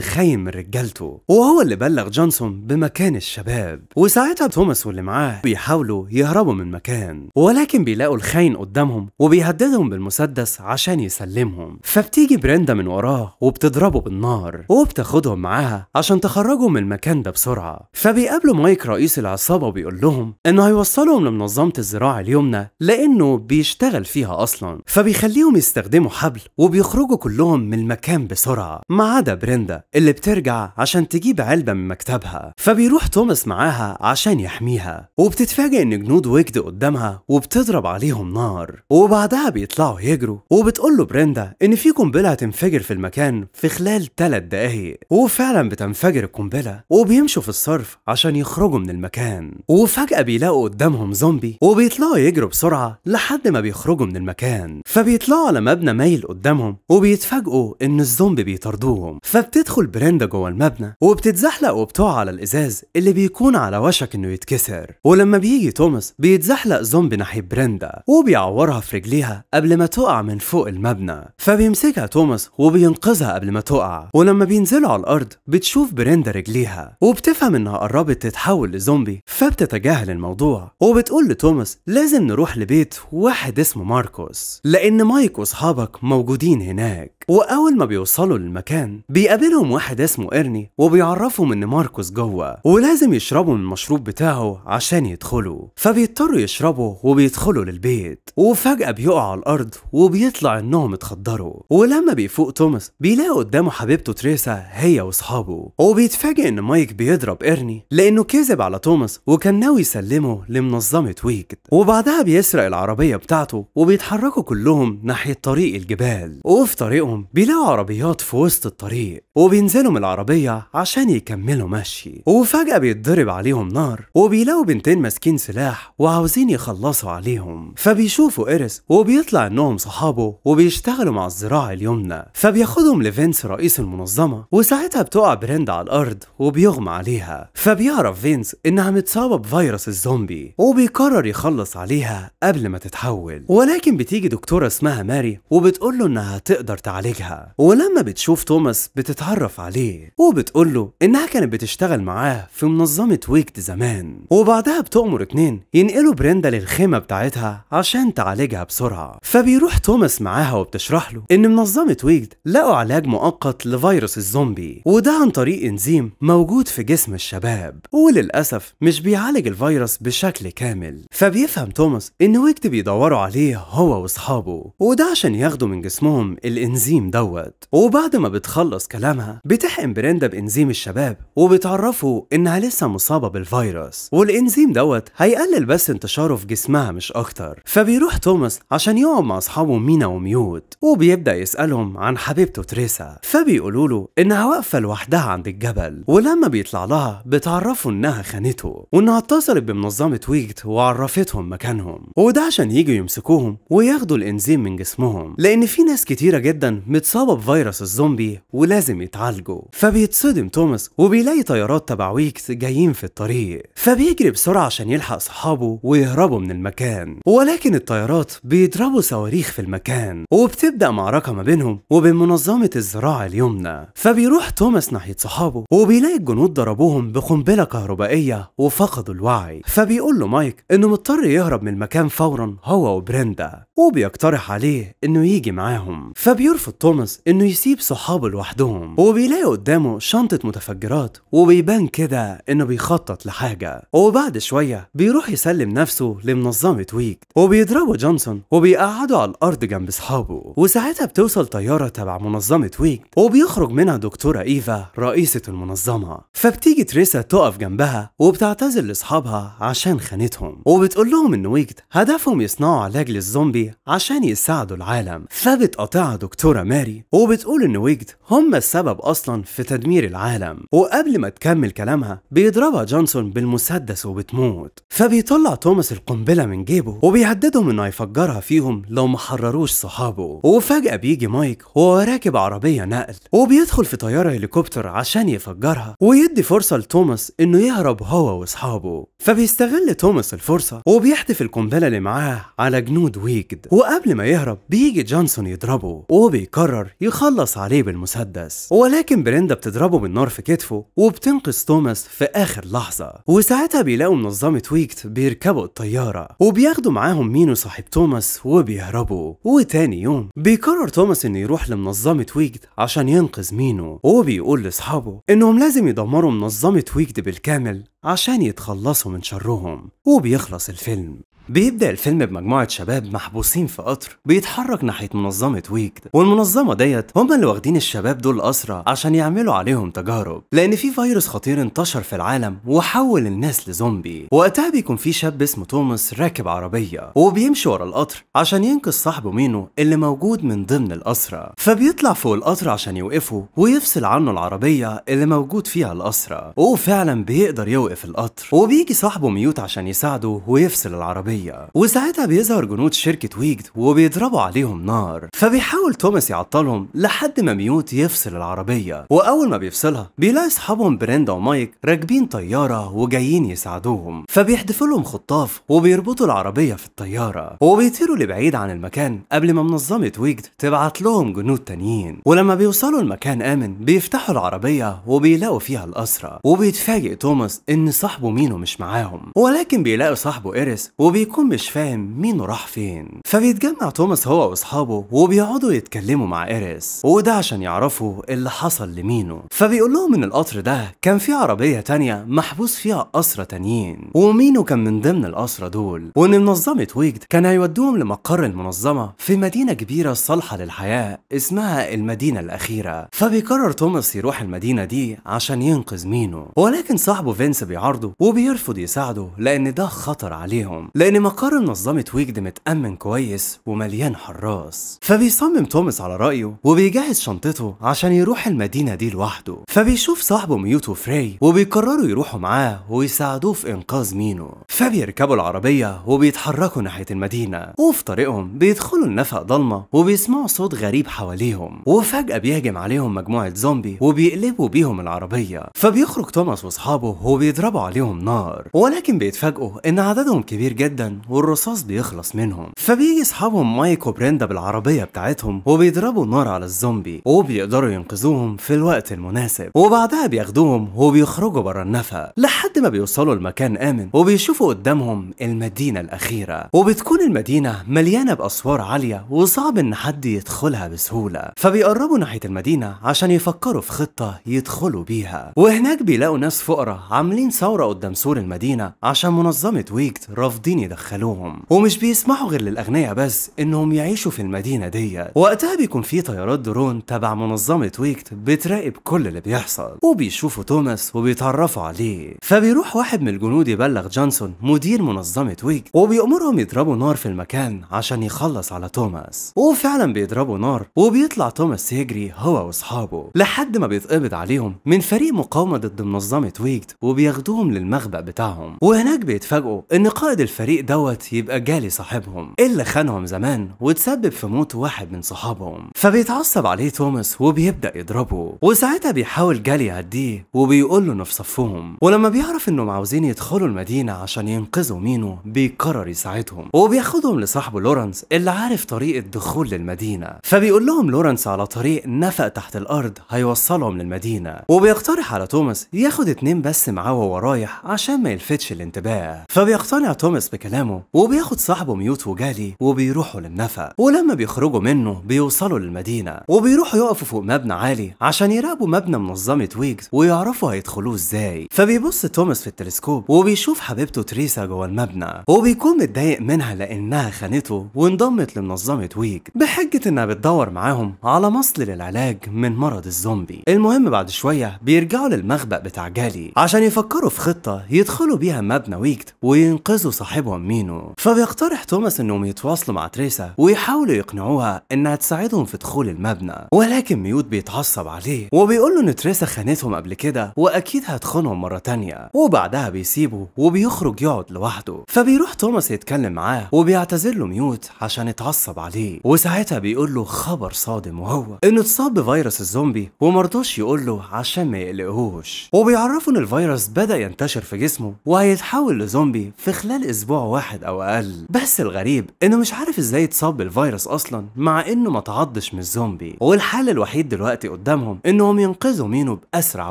خاين من رجالته وهو اللي بلغ جونسون بمكان الشباب وساعتها توماس واللي معاه بيحاولوا يهربوا من مكان ولكن بيلاقوا الخاين قدامهم وبيهددهم بالمسدس عشان يسلمهم فبتيجي بريندا من وراه وبتضربه بالنار وبتاخدهم معاها عشان تخرجهم من المكان ده بسرعة فبيقابلوا مايك رئيس العصابة وبيقول لهم انه هيوصلهم لمنظمة الزراعة اليمنى لانه بيشتغل فيها اصلا فبيخليهم يستخدموا حبل وبيخرجوا كلهم من المكان بسرعة ما عدا بريندا اللي بترجع عشان تجيب علبة من مكتبها فبيروح توماس معاها عشان يحميها وبتتفاجئ ان جنود وجد قدامها وبتضرب عليهم نار وبعدها بيطلعوا يجروا وبتقول له بريندا ان في قنبلة هتنفجر في المكان في خلال 3 دقايق وفعلا بتنفجر القنبلة وبيمشي بيمشوا في الصرف عشان يخرجوا من المكان وفجأة بيلاقوا قدامهم زومبي وبيطلعوا يجروا بسرعة لحد ما بيخرجوا من المكان فبيطلعوا على مبنى مايل قدامهم وبيتفاجئوا إن الزومبي بيطاردوهم فبتدخل بريندا جوه المبنى وبتتزحلق وبتقع على الإزاز اللي بيكون على وشك إنه يتكسر ولما بيجي توماس بيتزحلق زومبي ناحية بريندا وبيعورها في رجليها قبل ما تقع من فوق المبنى فبيمسكها توماس وبينقذها قبل ما تقع ولما بينزلوا على الأرض بتشوف بريندا رجليها وب وبتفهم انها قربت تتحول لزومبي فبتتجاهل الموضوع وبتقول لتوماس لازم نروح لبيت واحد اسمه ماركوس لان مايك واصحابك موجودين هناك واول ما بيوصلوا للمكان بيقابلهم واحد اسمه ارني وبيعرفهم ان ماركوس جوه ولازم يشربوا من المشروب بتاعه عشان يدخلوا فبيضطروا يشربوا وبيدخلوا للبيت وفجاه بيقعوا على الارض وبيطلع انهم اتخدروا ولما بيفوق توماس بيلاقوا قدامه حبيبته تريسا هي واصحابه وبيتفاجئ ان مايك بيضرب ارني لانه كذب على توماس وكان ناوي يسلمه لمنظمه ويكد وبعدها بيسرق العربيه بتاعته وبيتحركوا كلهم ناحيه طريق الجبال وفي طريقهم يوم بيلاقوا عربيات في وسط الطريق وبينزلوا من العربية عشان يكملوا مشي وفجأة بيتضرب عليهم نار وبيلاقوا بنتين ماسكين سلاح وعاوزين يخلصوا عليهم فبيشوفوا إيرس وبيطلع إنهم صحابه وبيشتغلوا مع الزراعة اليمنى فبياخدهم لفينس رئيس المنظمة وساعتها بتقع بريندا على الأرض وبيغمى عليها فبيعرف فينس إنها متصابة بفيروس الزومبي وبيقرر يخلص عليها قبل ما تتحول ولكن بتيجي دكتورة اسمها ماري وبتقول له إنها تقدر تعالجها بتعالجها ولما بتشوف توماس بتتعرف عليه وبتقول له إنها كانت بتشتغل معاه في منظمة ويكت زمان وبعدها بتأمر اتنين ينقلوا بريندا للخيمة بتاعتها عشان تعالجها بسرعة فبيروح توماس معاها وبتشرح له إن منظمة ويكت لقوا علاج مؤقت لفيروس الزومبي وده عن طريق إنزيم موجود في جسم الشباب وللأسف مش بيعالج الفيروس بشكل كامل فبيفهم توماس إن ويكت بيدوروا عليه هو وأصحابه وده عشان ياخدوا من جسمهم الإنزيم الانزيم دوت وبعد ما بتخلص كلامها بتحقن بريندا بانزيم الشباب وبتعرفه انها لسه مصابه بالفيروس والانزيم دوت هيقلل بس انتشاره في جسمها مش اكتر فبيروح توماس عشان يقعد مع اصحابه مينا وميوت وبيبدا يسالهم عن حبيبته تريسا فبيقولوا له انها واقفه لوحدها عند الجبل ولما بيطلع لها بتعرفه انها خانته وانها اتصلت بمنظمه ويجت وعرفتهم مكانهم وده عشان يجوا يمسكوهم وياخدوا الانزيم من جسمهم لان في ناس كتيره جدا متصاب بفيروس الزومبي ولازم يتعالجه فبيتصدم توماس وبيلاقي طيارات تبع ويكس جايين في الطريق فبيجري بسرعة عشان يلحق صحابه ويهربوا من المكان ولكن الطيارات بيضربوا صواريخ في المكان وبتبدأ معركة ما بينهم وبين منظمة الزراعة اليمنى فبيروح توماس ناحية صحابه وبيلاقي الجنود ضربوهم بقنبلة كهربائية وفقدوا الوعي فبيقول له مايك انه مضطر يهرب من المكان فورا هو وبريندا وبيقترح عليه انه يجي معاهم فبيرفض توماس انه يسيب صحابه لوحدهم وبيلاقي قدامه شنطة متفجرات وبيبان كده انه بيخطط لحاجة وبعد شوية بيروح يسلم نفسه لمنظمة ويك وبيضربوا جونسون وبيقعده على الارض جنب اصحابه وساعتها بتوصل طيارة تبع منظمة ويك وبيخرج منها دكتورة ايفا رئيسة المنظمة فبتيجي تريسا تقف جنبها وبتعتذر لاصحابها عشان خانتهم وبتقول لهم ان ويكت هدفهم يصنعوا علاج للزومبي عشان يساعدوا العالم فبتقاطعها دكتورة ماري وبتقول إن ويجد هم السبب أصلا في تدمير العالم وقبل ما تكمل كلامها بيضربها جونسون بالمسدس وبتموت فبيطلع توماس القنبلة من جيبه وبيهددهم إنه هيفجرها فيهم لو ما حرروش صحابه وفجأة بيجي مايك وهو راكب عربية نقل وبيدخل في طيارة هليكوبتر عشان يفجرها ويدي فرصة لتوماس إنه يهرب هو وأصحابه فبيستغل توماس الفرصة وبيحذف القنبلة اللي معاه على جنود ويجد وقبل ما يهرب بيجي جونسون يضربه وبيك بيقرر يخلص عليه بالمسدس ولكن بريندا بتضربه بالنار في كتفه وبتنقذ توماس في آخر لحظة وساعتها بيلاقوا منظمة ويكت بيركبوا الطيارة وبياخدوا معاهم مينو صاحب توماس وبيهربوا وتاني يوم بيقرر توماس إنه يروح لمنظمة ويكت عشان ينقذ مينو وبيقول لأصحابه إنهم لازم يدمروا منظمة ويكت بالكامل عشان يتخلصوا من شرهم وبيخلص الفيلم بيبدأ الفيلم بمجموعة شباب محبوسين في قطر بيتحرك ناحية منظمة ويكد والمنظمة ديت هم اللي واخدين الشباب دول أسرى عشان يعملوا عليهم تجارب لأن في فيروس خطير انتشر في العالم وحول الناس لزومبي وقتها بيكون في شاب اسمه توماس راكب عربية وبيمشي ورا القطر عشان ينقذ صاحبه مينو اللي موجود من ضمن الأسرة فبيطلع فوق القطر عشان يوقفه ويفصل عنه العربية اللي موجود فيها الأسرة وفعلا بيقدر يوقف القطر وبيجي صاحبه ميوت عشان يساعده ويفصل العربية العربية وساعتها بيظهر جنود شركة ويجد وبيضربوا عليهم نار فبيحاول توماس يعطلهم لحد ما ميوت يفصل العربية وأول ما بيفصلها بيلاقي أصحابهم بريندا ومايك راكبين طيارة وجايين يساعدوهم فبيحدفوا لهم خطاف وبيربطوا العربية في الطيارة وبيطيروا لبعيد عن المكان قبل ما منظمة ويجد تبعت لهم جنود تانيين ولما بيوصلوا المكان آمن بيفتحوا العربية وبيلاقوا فيها الأسرة وبيتفاجئ توماس إن صاحبه مينو مش معاهم ولكن بيلاقوا صاحبه إيريس وبي وبيكون مش فاهم مين راح فين فبيتجمع توماس هو واصحابه وبيقعدوا يتكلموا مع ايريس وده عشان يعرفوا اللي حصل لمينو فبيقول لهم ان القطر ده كان فيه عربيه تانية محبوس فيها اسرى تانيين ومينو كان من ضمن الاسرى دول وان منظمه ويجد كان هيودوهم لمقر المنظمه في مدينه كبيره صالحه للحياه اسمها المدينه الاخيره فبيقرر توماس يروح المدينه دي عشان ينقذ مينو ولكن صاحبه فينس بيعارضه وبيرفض يساعده لان ده خطر عليهم لأن لأن مقر منظمة ويجد متأمن كويس ومليان حراس فبيصمم توماس على رأيه وبيجهز شنطته عشان يروح المدينة دي لوحده فبيشوف صاحبه ميوتو فري وبيقرروا يروحوا معاه ويساعدوه في إنقاذ مينو فبيركبوا العربية وبيتحركوا ناحية المدينة وفي طريقهم بيدخلوا النفق ضلمة وبيسمعوا صوت غريب حواليهم وفجأة بيهجم عليهم مجموعة زومبي وبيقلبوا بيهم العربية فبيخرج توماس وأصحابه وبيضربوا عليهم نار ولكن بيتفاجئوا إن عددهم كبير جدا والرصاص بيخلص منهم فبيجي اصحابهم مايك وبريندا بالعربيه بتاعتهم وبيضربوا النار على الزومبي وبيقدروا ينقذوهم في الوقت المناسب وبعدها بياخدوهم وبيخرجوا بره النفق لحد ما بيوصلوا لمكان امن وبيشوفوا قدامهم المدينه الاخيره وبتكون المدينه مليانه باسوار عاليه وصعب ان حد يدخلها بسهوله فبيقربوا ناحيه المدينه عشان يفكروا في خطه يدخلوا بيها وهناك بيلاقوا ناس فقراء عاملين ثوره قدام سور المدينه عشان منظمه ويكت رافضين دخلوهم ومش بيسمحوا غير للاغنياء بس انهم يعيشوا في المدينه دي وقتها بيكون في طيارات درون تبع منظمه ويكت بتراقب كل اللي بيحصل وبيشوفوا توماس وبيتعرفوا عليه فبيروح واحد من الجنود يبلغ جانسون مدير منظمه ويكت وبيأمرهم يضربوا نار في المكان عشان يخلص على توماس وفعلا بيضربوا نار وبيطلع توماس يجري هو واصحابه لحد ما بيتقبض عليهم من فريق مقاومه ضد منظمه ويكت وبياخدوهم للمخبأ بتاعهم وهناك بيتفاجئوا ان قائد الفريق دوت يبقى جالي صاحبهم اللي خانهم زمان وتسبب في موت واحد من صحابهم فبيتعصب عليه توماس وبيبدا يضربه وساعتها بيحاول جالي يهديه وبيقول له انه في صفهم ولما بيعرف انهم عاوزين يدخلوا المدينه عشان ينقذوا مينو بيقرر يساعدهم وبياخدهم لصاحبه لورنس اللي عارف طريقه دخول للمدينه فبيقول لهم لورنس على طريق نفق تحت الارض هيوصلهم للمدينه وبيقترح على توماس ياخد اتنين بس معاه وهو رايح عشان ما يلفتش الانتباه فبيقتنع توماس بكلام كلامه وبياخد صاحبه ميوت وجالي وبيروحوا للنفق ولما بيخرجوا منه بيوصلوا للمدينة وبيروحوا يقفوا فوق مبنى عالي عشان يراقبوا مبنى منظمة ويجز ويعرفوا هيدخلوه ازاي فبيبص توماس في التلسكوب وبيشوف حبيبته تريسا جوه المبنى وبيكون متضايق منها لانها خانته وانضمت لمنظمة ويجز بحجة انها بتدور معاهم على مصل للعلاج من مرض الزومبي المهم بعد شوية بيرجعوا للمخبأ بتاع جالي عشان يفكروا في خطة يدخلوا بيها مبنى ويجد وينقذوا صاحبهم مينو فبيقترح توماس انهم يتواصلوا مع تريسا ويحاولوا يقنعوها انها تساعدهم في دخول المبنى ولكن ميوت بيتعصب عليه وبيقول له ان تريسا خانتهم قبل كده واكيد هتخونهم مره تانية وبعدها بيسيبه وبيخرج يقعد لوحده فبيروح توماس يتكلم معاه وبيعتذر له ميوت عشان اتعصب عليه وساعتها بيقول له خبر صادم وهو انه اتصاب بفيروس الزومبي ومرضوش يقول له عشان ما يقلقهوش وبيعرفه ان الفيروس بدا ينتشر في جسمه وهيتحول لزومبي في خلال اسبوع واحد او اقل بس الغريب انه مش عارف ازاي اتصاب بالفيروس اصلا مع انه ما تعضش من الزومبي والحل الوحيد دلوقتي قدامهم انهم ينقذوا مينو باسرع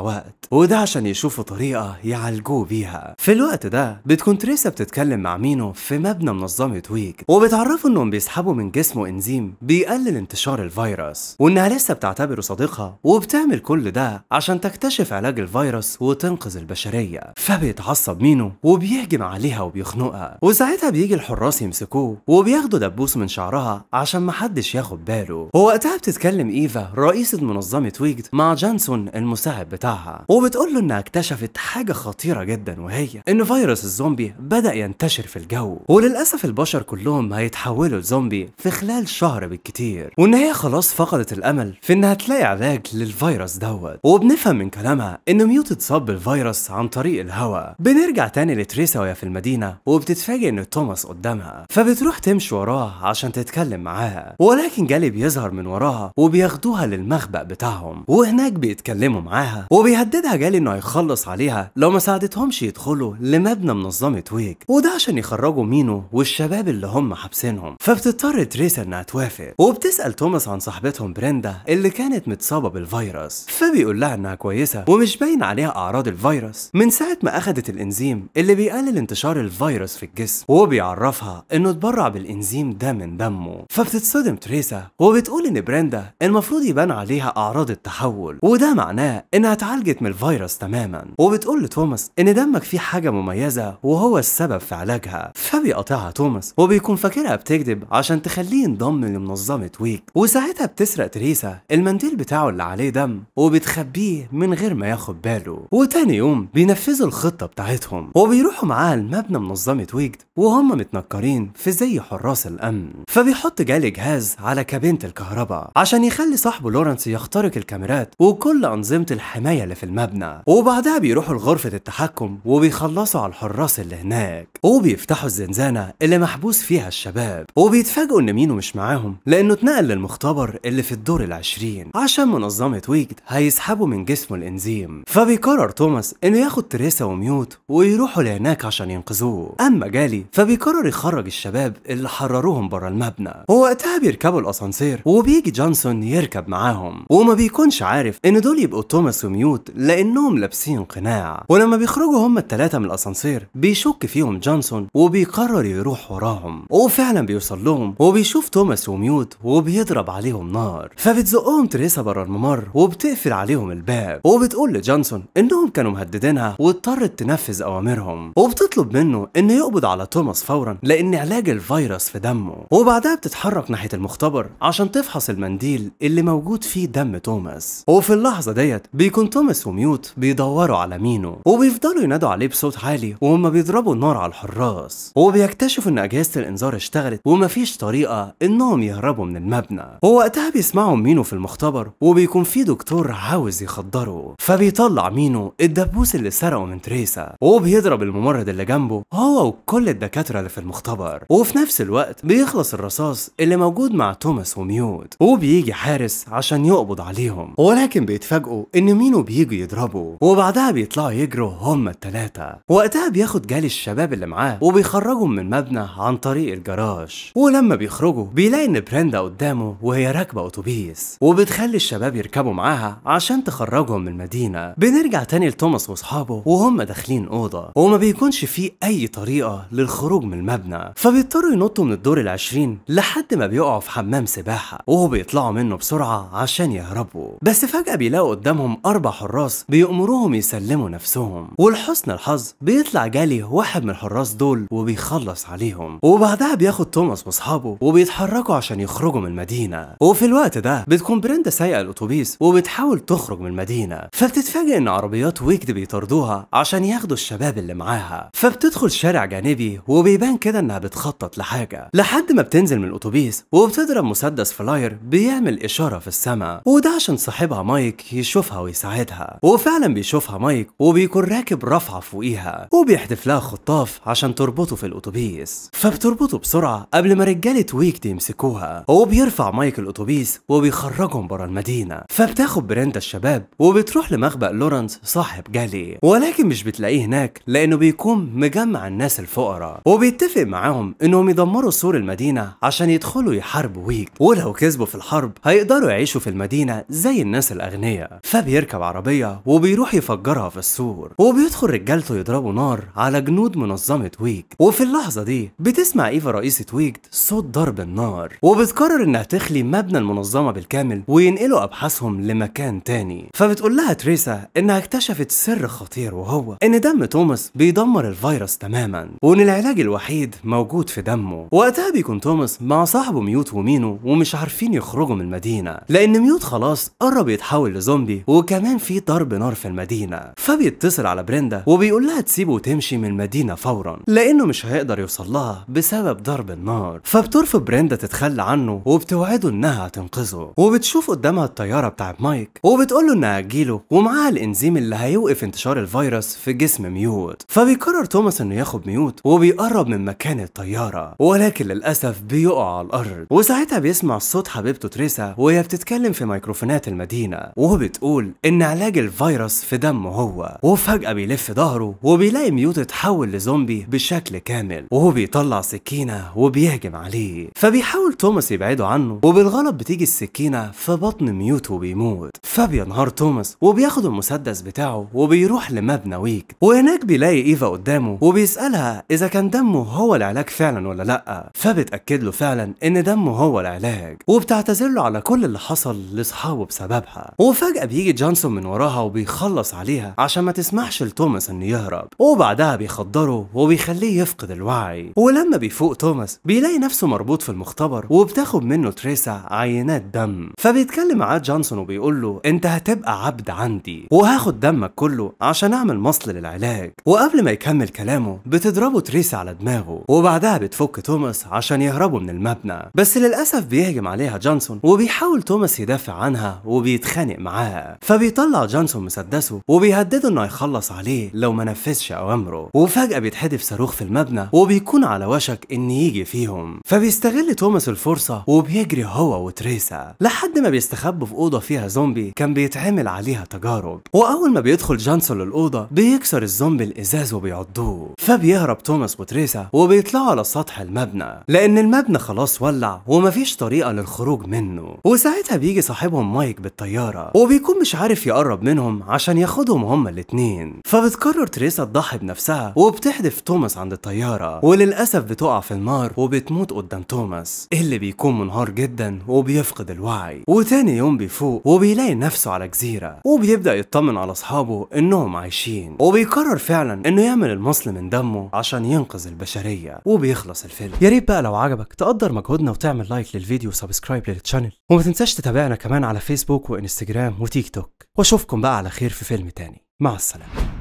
وقت وده عشان يشوفوا طريقه يعالجوه بيها في الوقت ده بتكون تريسا بتتكلم مع مينو في مبنى منظمه ويج وبتعرفه انهم بيسحبوا من جسمه انزيم بيقلل انتشار الفيروس وانها لسه بتعتبره صديقها وبتعمل كل ده عشان تكتشف علاج الفيروس وتنقذ البشريه فبيتعصب مينو وبيهجم عليها وبيخنقها وساعتها بيجي الحراس يمسكوه وبياخدوا دبوس من شعرها عشان محدش ياخد باله ووقتها بتتكلم ايفا رئيسة منظمة ويجد مع جانسون المساعد بتاعها وبتقول له انها اكتشفت حاجة خطيرة جدا وهي ان فيروس الزومبي بدأ ينتشر في الجو وللأسف البشر كلهم هيتحولوا لزومبي في خلال شهر بالكتير وان هي خلاص فقدت الامل في انها تلاقي علاج للفيروس دوت وبنفهم من كلامها ان ميوت اتصاب بالفيروس عن طريق الهواء بنرجع تاني لتريسا وهي في المدينة وبتتفاجئ تتفاجئ ان توماس قدامها فبتروح تمشي وراه عشان تتكلم معاها ولكن جالي بيظهر من وراها وبياخدوها للمخبأ بتاعهم وهناك بيتكلموا معاها وبيهددها جالي انه هيخلص عليها لو ما ساعدتهمش يدخلوا لمبنى منظمة ويك وده عشان يخرجوا مينو والشباب اللي هم حابسينهم فبتضطر تريسا انها توافق وبتسأل توماس عن صاحبتهم بريندا اللي كانت متصابة بالفيروس فبيقول لها انها كويسة ومش باين عليها اعراض الفيروس من ساعة ما اخدت الانزيم اللي بيقلل انتشار الفيروس في الجسم بيركس وهو بيعرفها انه اتبرع بالانزيم ده من دمه فبتتصدم تريسا وبتقول ان بريندا المفروض يبان عليها اعراض التحول وده معناه انها اتعالجت من الفيروس تماما وبتقول لتوماس ان دمك فيه حاجه مميزه وهو السبب في علاجها فبيقاطعها توماس وبيكون فاكرها بتكذب عشان تخليه ينضم لمنظمه ويك وساعتها بتسرق تريسا المنديل بتاعه اللي عليه دم وبتخبيه من غير ما ياخد باله وتاني يوم بينفذوا الخطه بتاعتهم وبيروحوا معاها لمبنى منظمه ويك جالج وهم متنكرين في زي حراس الأمن فبيحط جالي جهاز على كابينة الكهرباء عشان يخلي صاحبه لورنس يخترق الكاميرات وكل أنظمة الحماية اللي في المبنى وبعدها بيروحوا لغرفة التحكم وبيخلصوا على الحراس اللي هناك وبيفتحوا الزنزانة اللي محبوس فيها الشباب وبيتفاجئوا إن مينو مش معاهم لأنه اتنقل للمختبر اللي في الدور العشرين عشان منظمة ويجد هيسحبوا من جسمه الإنزيم فبيقرر توماس إنه ياخد تريسا وميوت ويروحوا لهناك عشان ينقذوه أما جالي الرجالي فبيقرر يخرج الشباب اللي حرروهم بره المبنى ووقتها بيركبوا الاسانسير وبيجي جونسون يركب معاهم وما بيكونش عارف ان دول يبقوا توماس وميوت لانهم لابسين قناع ولما بيخرجوا هما التلاتة من الاسانسير بيشك فيهم جونسون وبيقرر يروح وراهم وفعلا بيوصل لهم وبيشوف توماس وميوت وبيضرب عليهم نار فبتزقهم تريسا بره الممر وبتقفل عليهم الباب وبتقول لجونسون انهم كانوا مهددينها واضطرت تنفذ اوامرهم وبتطلب منه انه يقبض على توماس فورا لان علاج الفيروس في دمه وبعدها بتتحرك ناحيه المختبر عشان تفحص المنديل اللي موجود فيه دم توماس وفي اللحظه ديت بيكون توماس وميوت بيدوروا على مينو وبيفضلوا ينادوا عليه بصوت عالي وهم بيضربوا النار على الحراس وبيكتشفوا ان اجهزه الانذار اشتغلت ومفيش طريقه انهم يهربوا من المبنى ووقتها بيسمعوا مينو في المختبر وبيكون في دكتور عاوز يخدره فبيطلع مينو الدبوس اللي سرقه من تريسا وبيضرب الممرض اللي جنبه هو وكل كل الدكاترة اللي في المختبر وفي نفس الوقت بيخلص الرصاص اللي موجود مع توماس وميوت وبيجي حارس عشان يقبض عليهم ولكن بيتفاجئوا ان مينو بيجوا يضربه وبعدها بيطلعوا يجروا هما التلاتة وقتها بياخد جالي الشباب اللي معاه وبيخرجهم من مبنى عن طريق الجراج ولما بيخرجوا بيلاقي ان بريندا قدامه وهي راكبة اتوبيس وبتخلي الشباب يركبوا معاها عشان تخرجهم من المدينة بنرجع تاني لتوماس واصحابه وهم داخلين اوضة وما بيكونش فيه اي طريقة للخروج من المبنى فبيضطروا ينطوا من الدور العشرين لحد ما بيقعوا في حمام سباحة وهو بيطلعوا منه بسرعة عشان يهربوا بس فجأة بيلاقوا قدامهم أربع حراس بيأمروهم يسلموا نفسهم ولحسن الحظ بيطلع جالي واحد من الحراس دول وبيخلص عليهم وبعدها بياخد توماس واصحابه وبيتحركوا عشان يخرجوا من المدينة وفي الوقت ده بتكون بريندا سايقة الأتوبيس وبتحاول تخرج من المدينة فبتتفاجئ إن عربيات ويكد بيطاردوها عشان ياخدوا الشباب اللي معاها فبتدخل شارع جانبي جانبي وبيبان كده انها بتخطط لحاجه لحد ما بتنزل من الاتوبيس وبتضرب مسدس فلاير بيعمل اشاره في السماء وده عشان صاحبها مايك يشوفها ويساعدها وفعلا بيشوفها مايك وبيكون راكب رافعه فوقيها وبيحدف لها خطاف عشان تربطه في الاتوبيس فبتربطه بسرعه قبل ما رجاله ويكد يمسكوها وبيرفع مايك الاتوبيس وبيخرجهم بره المدينه فبتاخد برندا الشباب وبتروح لمخبأ لورنس صاحب جالي ولكن مش بتلاقيه هناك لانه بيكون مجمع الناس الفوق الفقراء وبيتفق معاهم انهم يدمروا سور المدينه عشان يدخلوا يحاربوا ويج ولو كسبوا في الحرب هيقدروا يعيشوا في المدينه زي الناس الاغنياء فبيركب عربيه وبيروح يفجرها في السور وبيدخل رجالته يضربوا نار على جنود منظمه ويج وفي اللحظه دي بتسمع ايفا رئيسه ويج صوت ضرب النار وبتقرر انها تخلي مبنى المنظمه بالكامل وينقلوا ابحاثهم لمكان تاني فبتقول لها تريسا انها اكتشفت سر خطير وهو ان دم توماس بيدمر الفيروس تماما وان العلاج الوحيد موجود في دمه وقتها بيكون توماس مع صاحبه ميوت ومينو ومش عارفين يخرجوا من المدينه لان ميوت خلاص قرب يتحول لزومبي وكمان في ضرب نار في المدينه فبيتصل على بريندا وبيقول لها تسيبه وتمشي من المدينه فورا لانه مش هيقدر يوصل لها بسبب ضرب النار فبترفض بريندا تتخلى عنه وبتوعده انها هتنقذه وبتشوف قدامها الطياره بتاعت مايك وبتقول له انها هتجيله ومعاها الانزيم اللي هيوقف انتشار الفيروس في جسم ميوت فبيقرر توماس انه ياخد ميوت وبيقرب من مكان الطيارة ولكن للأسف بيقع على الأرض وساعتها بيسمع صوت حبيبته تريسا وهي بتتكلم في ميكروفونات المدينة وبتقول إن علاج الفيروس في دمه هو وفجأة بيلف ظهره وبيلاقي ميوت اتحول لزومبي بشكل كامل وهو بيطلع سكينة وبيهجم عليه فبيحاول توماس يبعده عنه وبالغلط بتيجي السكينة في بطن ميوت وبيموت فبينهار توماس وبياخد المسدس بتاعه وبيروح لمبنى ويك وهناك بيلاقي إيفا قدامه وبيسألها اذا كان دمه هو العلاج فعلا ولا لا فبتاكد له فعلا ان دمه هو العلاج وبتعتذر له على كل اللي حصل لاصحابه بسببها وفجاه بيجي جانسون من وراها وبيخلص عليها عشان ما تسمحش لتوماس انه يهرب وبعدها بيخدره وبيخليه يفقد الوعي ولما بيفوق توماس بيلاقي نفسه مربوط في المختبر وبتاخد منه تريسا عينات دم فبيتكلم معاه جانسون وبيقول له انت هتبقى عبد عندي وهاخد دمك كله عشان اعمل مصل للعلاج وقبل ما يكمل كلامه بتضربه بتفوت ريسا على دماغه وبعدها بتفك توماس عشان يهربوا من المبنى بس للأسف بيهجم عليها جانسون وبيحاول توماس يدافع عنها وبيتخانق معاها فبيطلع جانسون مسدسه وبيهدده انه يخلص عليه لو ما نفذش اوامره وفجأة بيتحدف صاروخ في المبنى وبيكون على وشك ان يجي فيهم فبيستغل توماس الفرصة وبيجري هو وتريسا لحد ما بيستخبوا في أوضة فيها زومبي كان بيتعمل عليها تجارب وأول ما بيدخل جانسون الأوضة بيكسر الزومبي الإزاز وبيعضوه فبيهرب توماس توماس وتريسا وبيطلعوا على سطح المبنى لأن المبنى خلاص ولع ومفيش طريقة للخروج منه وساعتها بيجي صاحبهم مايك بالطيارة وبيكون مش عارف يقرب منهم عشان ياخدهم هما الاتنين فبتقرر تريسا تضحي بنفسها وبتحدف توماس عند الطيارة وللأسف بتقع في النار وبتموت قدام توماس اللي بيكون منهار جدا وبيفقد الوعي وتاني يوم بيفوق وبيلاقي نفسه على جزيرة وبيبدأ يطمن على أصحابه إنهم عايشين وبيقرر فعلا إنه يعمل المصل من دمه عشان عشان ينقذ البشرية وبيخلص الفيلم يا ريت بقى لو عجبك تقدر مجهودنا وتعمل لايك للفيديو وسبسكرايب للتشانل وما تنساش تتابعنا كمان على فيسبوك وانستجرام وتيك توك واشوفكم بقى على خير في فيلم تاني مع السلامة